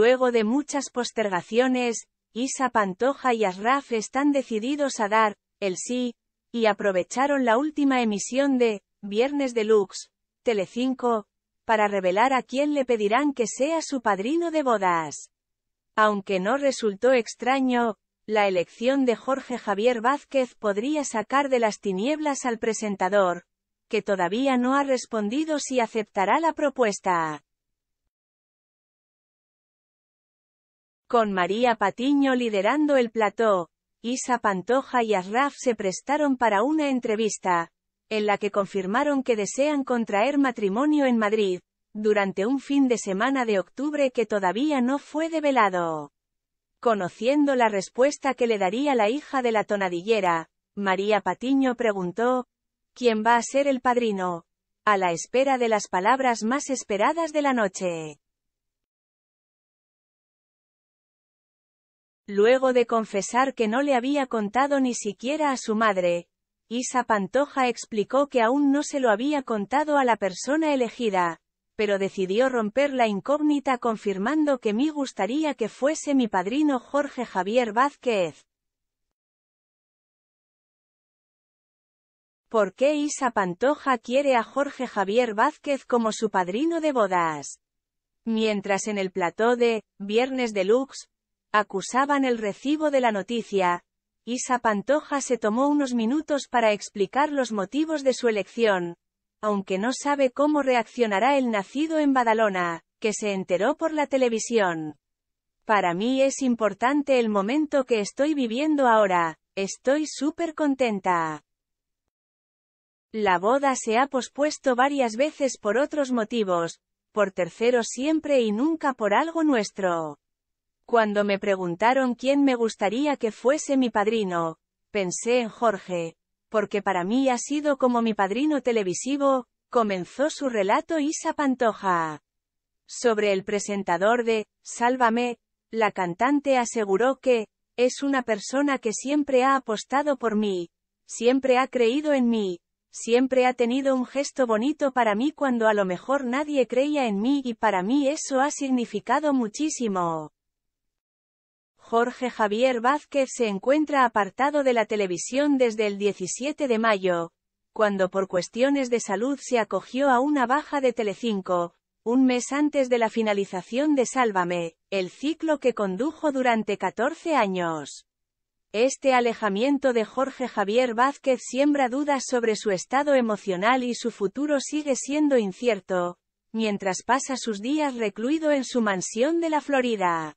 Luego de muchas postergaciones, Isa Pantoja y Asraf están decididos a dar, el sí, y aprovecharon la última emisión de, Viernes Deluxe, Telecinco, para revelar a quién le pedirán que sea su padrino de bodas. Aunque no resultó extraño, la elección de Jorge Javier Vázquez podría sacar de las tinieblas al presentador, que todavía no ha respondido si aceptará la propuesta. Con María Patiño liderando el plató, Isa Pantoja y Azraf se prestaron para una entrevista, en la que confirmaron que desean contraer matrimonio en Madrid, durante un fin de semana de octubre que todavía no fue develado. Conociendo la respuesta que le daría la hija de la tonadillera, María Patiño preguntó, ¿quién va a ser el padrino? A la espera de las palabras más esperadas de la noche. Luego de confesar que no le había contado ni siquiera a su madre, Isa Pantoja explicó que aún no se lo había contado a la persona elegida, pero decidió romper la incógnita confirmando que me gustaría que fuese mi padrino Jorge Javier Vázquez. ¿Por qué Isa Pantoja quiere a Jorge Javier Vázquez como su padrino de bodas? Mientras en el plató de Viernes Deluxe, acusaban el recibo de la noticia, Isa Pantoja se tomó unos minutos para explicar los motivos de su elección, aunque no sabe cómo reaccionará el nacido en Badalona, que se enteró por la televisión. Para mí es importante el momento que estoy viviendo ahora, estoy súper contenta. La boda se ha pospuesto varias veces por otros motivos, por terceros siempre y nunca por algo nuestro. Cuando me preguntaron quién me gustaría que fuese mi padrino, pensé en Jorge, porque para mí ha sido como mi padrino televisivo, comenzó su relato Isa Pantoja. Sobre el presentador de Sálvame, la cantante aseguró que, es una persona que siempre ha apostado por mí, siempre ha creído en mí, siempre ha tenido un gesto bonito para mí cuando a lo mejor nadie creía en mí y para mí eso ha significado muchísimo. Jorge Javier Vázquez se encuentra apartado de la televisión desde el 17 de mayo, cuando por cuestiones de salud se acogió a una baja de Telecinco, un mes antes de la finalización de Sálvame, el ciclo que condujo durante 14 años. Este alejamiento de Jorge Javier Vázquez siembra dudas sobre su estado emocional y su futuro sigue siendo incierto, mientras pasa sus días recluido en su mansión de la Florida.